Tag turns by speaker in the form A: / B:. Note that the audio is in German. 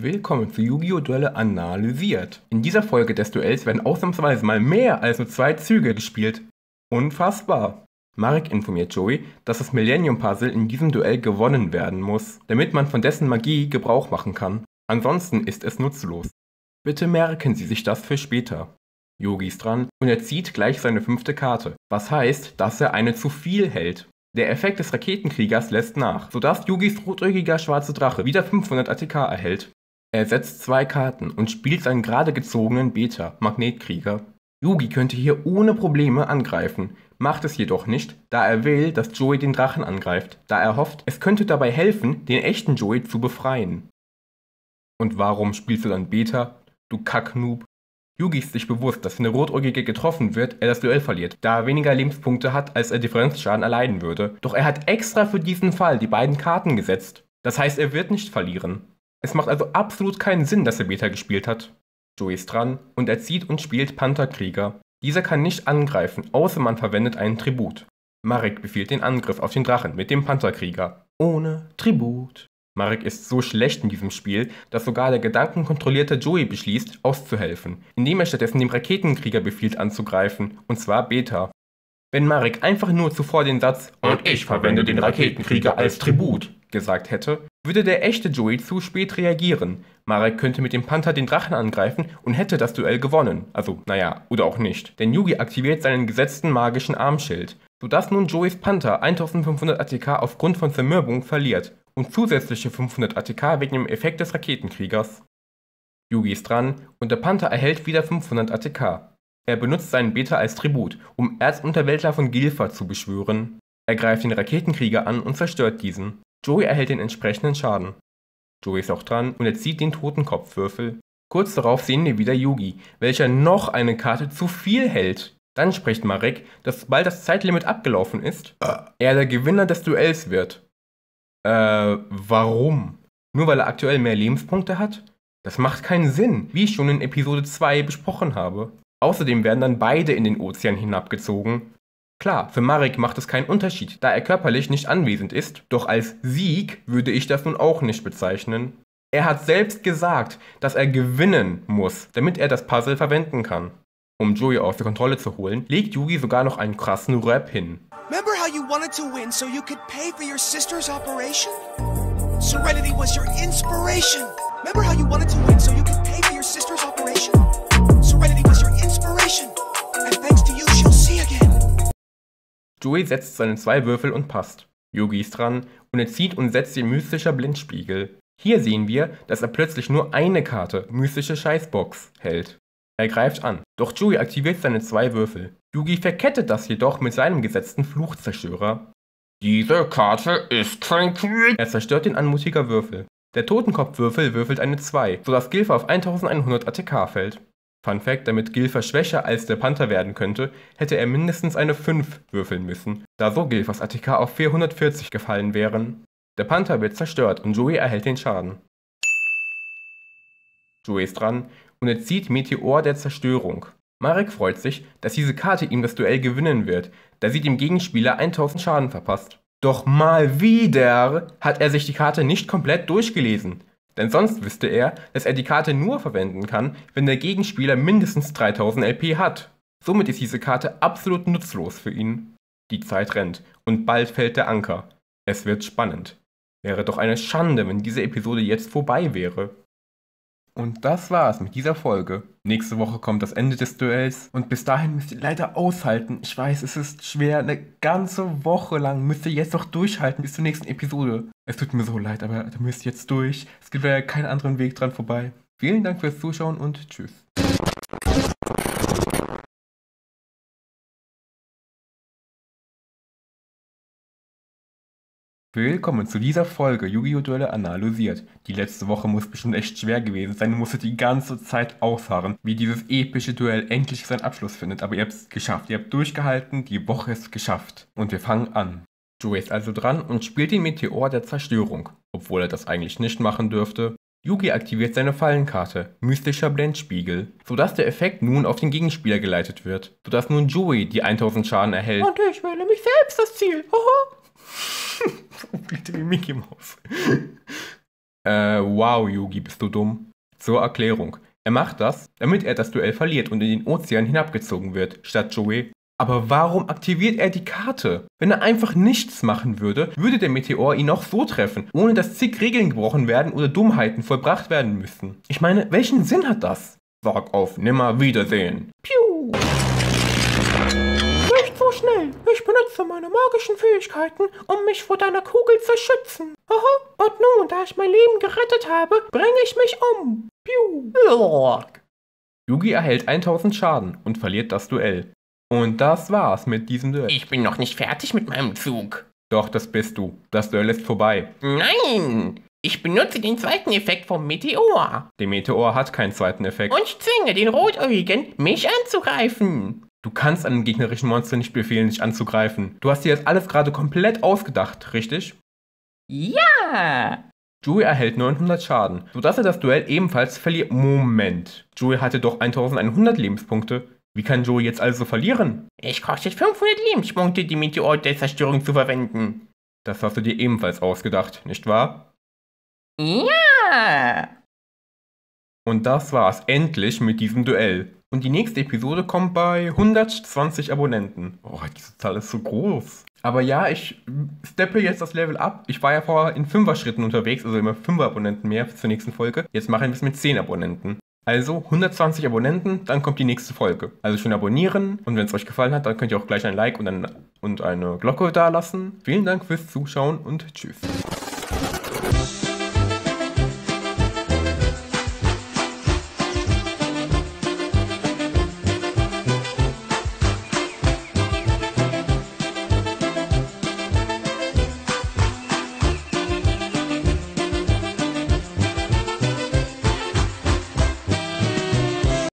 A: Willkommen zu Yu-Gi-Oh! Duelle analysiert. In dieser Folge des Duells werden ausnahmsweise mal mehr als nur zwei Züge gespielt. Unfassbar! Marek informiert Joey, dass das Millennium Puzzle in diesem Duell gewonnen werden muss, damit man von dessen Magie Gebrauch machen kann. Ansonsten ist es nutzlos. Bitte merken Sie sich das für später. Yogi ist dran und er zieht gleich seine fünfte Karte, was heißt, dass er eine zu viel hält. Der Effekt des Raketenkriegers lässt nach, sodass Yogis rotrückiger schwarze Drache wieder 500 ATK erhält. Er setzt zwei Karten und spielt seinen gerade gezogenen Beta, Magnetkrieger. Yugi könnte hier ohne Probleme angreifen, macht es jedoch nicht, da er will, dass Joey den Drachen angreift, da er hofft, es könnte dabei helfen, den echten Joey zu befreien. Und warum spielst du dann Beta, du Kacknoob? Yugi ist sich bewusst, dass wenn der Rotäugige getroffen wird, er das Duell verliert, da er weniger Lebenspunkte hat, als er Differenzschaden erleiden würde. Doch er hat extra für diesen Fall die beiden Karten gesetzt. Das heißt, er wird nicht verlieren. Es macht also absolut keinen Sinn, dass er Beta gespielt hat. Joey ist dran und er zieht und spielt Pantherkrieger. Dieser kann nicht angreifen, außer man verwendet einen Tribut. Marek befiehlt den Angriff auf den Drachen mit dem Pantherkrieger. Ohne Tribut. Marek ist so schlecht in diesem Spiel, dass sogar der gedankenkontrollierte Joey beschließt, auszuhelfen, indem er stattdessen dem Raketenkrieger befiehlt anzugreifen, und zwar Beta. Wenn Marek einfach nur zuvor den Satz Und ich verwende den Raketenkrieger als Tribut gesagt hätte, würde der echte Joey zu spät reagieren, Marek könnte mit dem Panther den Drachen angreifen und hätte das Duell gewonnen. Also, naja, oder auch nicht. Denn Yugi aktiviert seinen gesetzten magischen Armschild, sodass nun Joeys Panther 1500 ATK aufgrund von Zermürbung verliert und zusätzliche 500 ATK wegen dem Effekt des Raketenkriegers. Yugi ist dran und der Panther erhält wieder 500 ATK. Er benutzt seinen Beta als Tribut, um Erzunterwäldler von Gilfa zu beschwören. Er greift den Raketenkrieger an und zerstört diesen. Joey erhält den entsprechenden Schaden. Joey ist auch dran und er zieht den toten Kopfwürfel. Kurz darauf sehen wir wieder Yugi, welcher noch eine Karte zu viel hält. Dann spricht Marek, dass bald das Zeitlimit abgelaufen ist, er der Gewinner des Duells wird. Äh, warum? Nur weil er aktuell mehr Lebenspunkte hat? Das macht keinen Sinn, wie ich schon in Episode 2 besprochen habe. Außerdem werden dann beide in den Ozean hinabgezogen. Klar, für Marek macht es keinen Unterschied, da er körperlich nicht anwesend ist, doch als Sieg würde ich das nun auch nicht bezeichnen. Er hat selbst gesagt, dass er gewinnen muss, damit er das Puzzle verwenden kann. Um Joey aus der Kontrolle zu holen, legt Yugi sogar noch einen krassen Rap hin. Remember how you wanted to win so you could pay for your sister's operation? Serenity was your inspiration. Remember how you wanted to win so you could pay for your sister's operation? Serenity was your Joey setzt seine zwei Würfel und passt. Yogi ist dran und er zieht und setzt den mystischer Blindspiegel. Hier sehen wir, dass er plötzlich nur eine Karte, mystische Scheißbox, hält. Er greift an, doch Joey aktiviert seine zwei Würfel. Yugi verkettet das jedoch mit seinem gesetzten Fluchzerstörer. Diese Karte ist kein Krieg. Er zerstört den anmutiger Würfel. Der Totenkopfwürfel würfelt eine 2, sodass Gilfer auf 1100 ATK fällt. Fun Fact, damit Gilfer schwächer als der Panther werden könnte, hätte er mindestens eine 5 würfeln müssen, da so Gilfers ATK auf 440 gefallen wären. Der Panther wird zerstört und Joey erhält den Schaden. Joey ist dran und er zieht Meteor der Zerstörung. Marek freut sich, dass diese Karte ihm das Duell gewinnen wird, da sie dem Gegenspieler 1000 Schaden verpasst. Doch mal wieder hat er sich die Karte nicht komplett durchgelesen denn sonst wüsste er, dass er die Karte nur verwenden kann, wenn der Gegenspieler mindestens 3000 LP hat. Somit ist diese Karte absolut nutzlos für ihn. Die Zeit rennt und bald fällt der Anker. Es wird spannend. Wäre doch eine Schande, wenn diese Episode jetzt vorbei wäre. Und das war's mit dieser Folge. Nächste Woche kommt das Ende des Duells und bis dahin müsst ihr leider aushalten. Ich weiß, es ist schwer. Eine ganze Woche lang müsst ihr jetzt noch durchhalten bis zur nächsten Episode. Es tut mir so leid, aber da müsst jetzt durch. Es gibt ja keinen anderen Weg dran vorbei. Vielen Dank fürs Zuschauen und tschüss. Willkommen zu dieser Folge Yu-Gi-Oh! Duelle analysiert. Die letzte Woche muss bestimmt echt schwer gewesen sein und musste die ganze Zeit ausharren, wie dieses epische Duell endlich seinen Abschluss findet. Aber ihr habt es geschafft, ihr habt durchgehalten, die Woche ist geschafft. Und wir fangen an. Joey ist also dran und spielt den Meteor der Zerstörung, obwohl er das eigentlich nicht machen dürfte. Yugi aktiviert seine Fallenkarte, mystischer Blendspiegel, sodass der Effekt nun auf den Gegenspieler geleitet wird, sodass nun Joey die 1000 Schaden erhält. Und ich wähle mich selbst das Ziel, hoho! wie Mickey Mouse. äh, wow, Yugi, bist du dumm. Zur Erklärung. Er macht das, damit er das Duell verliert und in den Ozean hinabgezogen wird, statt Joey. Aber warum aktiviert er die Karte? Wenn er einfach nichts machen würde, würde der Meteor ihn auch so treffen, ohne dass zig Regeln gebrochen werden oder Dummheiten vollbracht werden müssen. Ich meine, welchen Sinn hat das? Sag auf Nimmer Wiedersehen. Piu! schnell. Ich benutze meine magischen Fähigkeiten, um mich vor deiner Kugel zu schützen. Aha, und nun, da ich mein Leben gerettet habe, bringe ich mich um. Piu. Yugi erhält 1000 Schaden und verliert das Duell. Und das war's mit diesem Duell. Ich bin noch nicht fertig mit meinem Zug. Doch, das bist du. Das Duell ist vorbei. Nein! Ich benutze den zweiten Effekt vom Meteor. Der Meteor hat keinen zweiten Effekt. Und ich zwinge den Rotäugigen, mich anzugreifen. Du kannst einem gegnerischen Monster nicht befehlen, dich anzugreifen. Du hast dir das alles gerade komplett ausgedacht, richtig? Ja! Joey erhält 900 Schaden, sodass er das Duell ebenfalls verliert. Moment, Joey hatte doch 1100 Lebenspunkte. Wie kann Joey jetzt also verlieren? Ich kostet 500 Lebenspunkte, die Meteor der Zerstörung zu verwenden. Das hast du dir ebenfalls ausgedacht, nicht wahr? Ja! Und das war's endlich mit diesem Duell. Und die nächste Episode kommt bei 120 Abonnenten. Oh, diese Zahl ist so groß. Aber ja, ich steppe jetzt das Level ab. Ich war ja vorher in 5er Schritten unterwegs, also immer 5 Abonnenten mehr bis zur nächsten Folge. Jetzt mache ich es mit 10 Abonnenten. Also 120 Abonnenten, dann kommt die nächste Folge. Also schön abonnieren und wenn es euch gefallen hat, dann könnt ihr auch gleich ein Like und, ein, und eine Glocke dalassen. Vielen Dank fürs Zuschauen und tschüss.